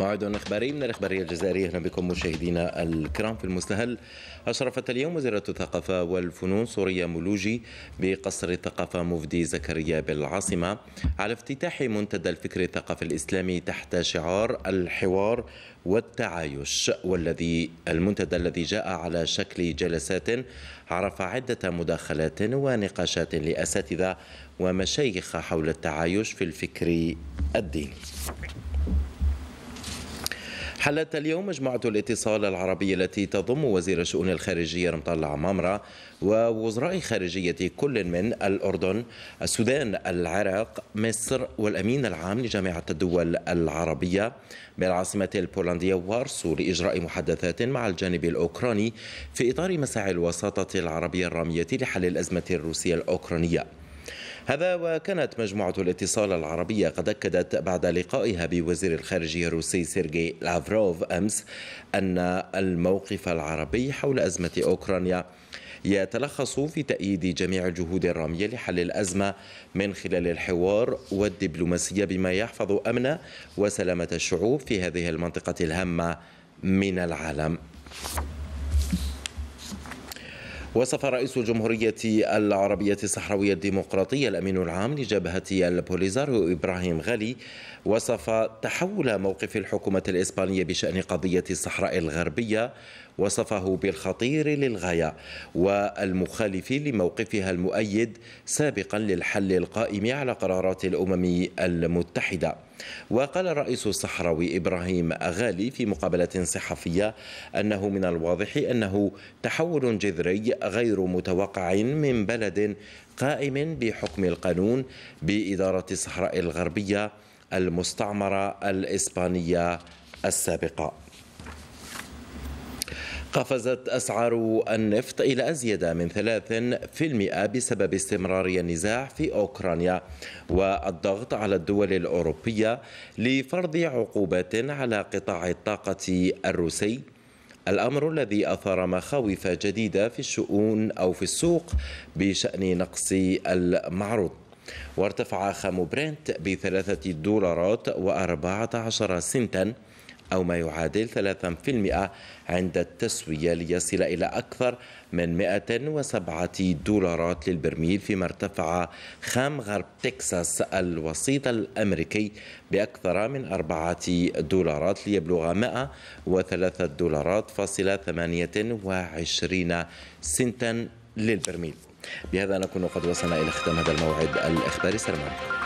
موعد إخباري من الإخبارية الجزائرية أهلا بكم مشاهدينا الكرام في المستهل أشرفت اليوم وزيرة الثقافة والفنون سوريا مولوجي بقصر الثقافة مفدي زكريا بالعاصمة على افتتاح منتدى الفكر الثقافي الإسلامي تحت شعار الحوار والتعايش والذي المنتدى الذي جاء على شكل جلسات عرف عدة مداخلات ونقاشات لأساتذة ومشايخ حول التعايش في الفكر الديني حلت اليوم مجموعة الاتصال العربية التي تضم وزير الشؤون الخارجية رمطان العمامرة ووزراء خارجية كل من الأردن السودان العراق مصر والأمين العام لجامعة الدول العربية بالعاصمة البولندية وارسو لإجراء محادثات مع الجانب الأوكراني في إطار مساعي الوساطة العربية الرامية لحل الأزمة الروسية الأوكرانية هذا وكانت مجموعة الاتصال العربية قد أكدت بعد لقائها بوزير الخارجية الروسي سيرجي لافروف أمس أن الموقف العربي حول أزمة أوكرانيا يتلخص في تأييد جميع الجهود الرامية لحل الأزمة من خلال الحوار والدبلوماسية بما يحفظ أمن وسلامة الشعوب في هذه المنطقة الهامة من العالم. وصف رئيس الجمهورية العربية الصحراوية الديمقراطية الأمين العام لجبهة البوليزاريو إبراهيم غالي وصف تحول موقف الحكومة الإسبانية بشأن قضية الصحراء الغربية وصفه بالخطير للغاية والمخالف لموقفها المؤيد سابقا للحل القائم على قرارات الأمم المتحدة وقال الرئيس الصحراوي إبراهيم أغالي في مقابلة صحفية أنه من الواضح أنه تحول جذري غير متوقع من بلد قائم بحكم القانون بإدارة الصحراء الغربية المستعمرة الإسبانية السابقة قفزت أسعار النفط إلى أزيد من 3% بسبب استمرار النزاع في أوكرانيا والضغط على الدول الأوروبية لفرض عقوبات على قطاع الطاقة الروسي الأمر الذي أثار مخاوف جديدة في الشؤون أو في السوق بشأن نقص المعروض وارتفع خام برنت بثلاثة دولارات وأربعة عشر سنتاً أو ما يعادل 3% عند التسوية ليصل إلى أكثر من 107 دولارات للبرميل فيما ارتفع خام غرب تكساس الوسيط الأمريكي بأكثر من 4 دولارات ليبلغ 103 دولارات فاصلة 28 سنتا للبرميل بهذا نكون قد وصلنا إلى ختام هذا الموعد الإخباري سلام عليكم